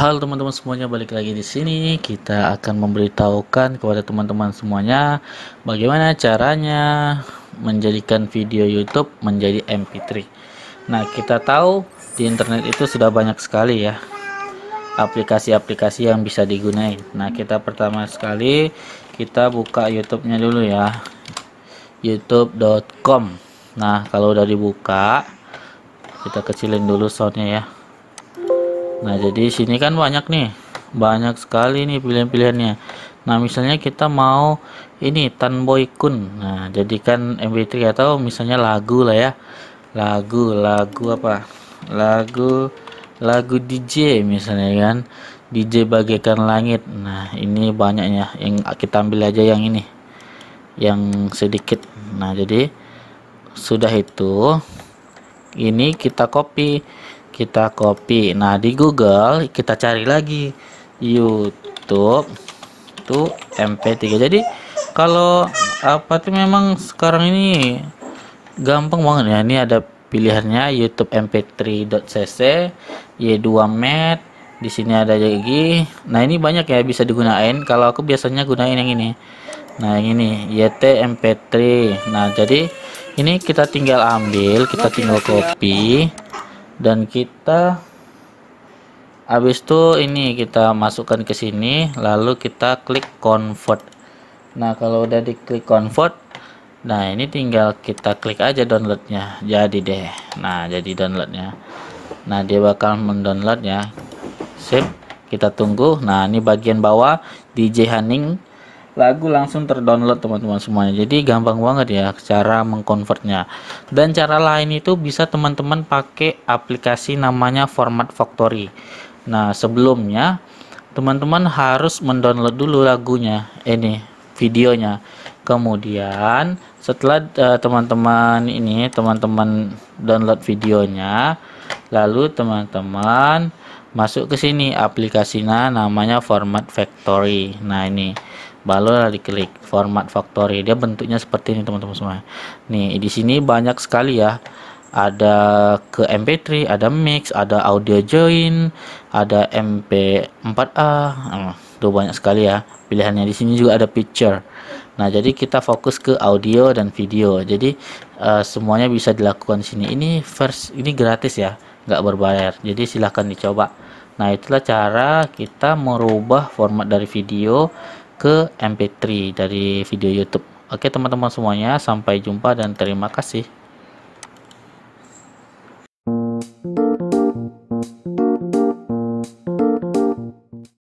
Halo teman-teman semuanya, balik lagi di sini. Kita akan memberitahukan kepada teman-teman semuanya bagaimana caranya menjadikan video YouTube menjadi MP3. Nah, kita tahu di internet itu sudah banyak sekali ya aplikasi-aplikasi yang bisa digunain. Nah, kita pertama sekali kita buka YouTube-nya dulu ya. youtube.com. Nah, kalau udah dibuka, kita kecilin dulu soundnya ya. Nah, jadi sini kan banyak nih. Banyak sekali nih pilihan-pilihannya. Nah, misalnya kita mau ini Tanboy Kun. Nah, jadikan MP3 atau misalnya lagu lah ya. Lagu, lagu apa? Lagu lagu DJ misalnya kan. DJ bagaikan langit. Nah, ini banyaknya yang kita ambil aja yang ini. Yang sedikit. Nah, jadi sudah itu ini kita copy kita copy nah di Google kita cari lagi YouTube tuh MP3 jadi kalau apa tuh memang sekarang ini gampang banget ya ini ada pilihannya YouTube mp3.cc y2met di sini ada lagi nah ini banyak ya bisa digunain kalau aku biasanya gunain yang ini nah yang ini yt mp3 nah jadi ini kita tinggal ambil kita tinggal copy dan kita habis itu ini kita masukkan ke sini lalu kita klik convert nah kalau udah diklik convert nah ini tinggal kita klik aja downloadnya jadi deh nah jadi downloadnya nah dia bakal mendownloadnya sip kita tunggu nah ini bagian bawah DJ Haning lagu langsung terdownload teman-teman semuanya jadi gampang banget ya cara mengkonvertnya dan cara lain itu bisa teman-teman pakai aplikasi namanya format factory nah sebelumnya teman-teman harus mendownload dulu lagunya eh, ini videonya kemudian setelah eh, teman-teman uh, ini teman-teman download videonya lalu teman-teman masuk ke sini aplikasinya namanya format factory nah ini baru diklik format factory dia bentuknya seperti ini teman-teman semua nih di sini banyak sekali ya ada ke mp3 ada mix ada audio join ada mp4a hmm, tuh banyak sekali ya pilihannya di sini juga ada picture nah jadi kita fokus ke audio dan video jadi uh, semuanya bisa dilakukan di sini ini first ini gratis ya nggak berbayar jadi silahkan dicoba nah itulah cara kita merubah format dari video ke mp3 dari video youtube oke teman-teman semuanya sampai jumpa dan terima kasih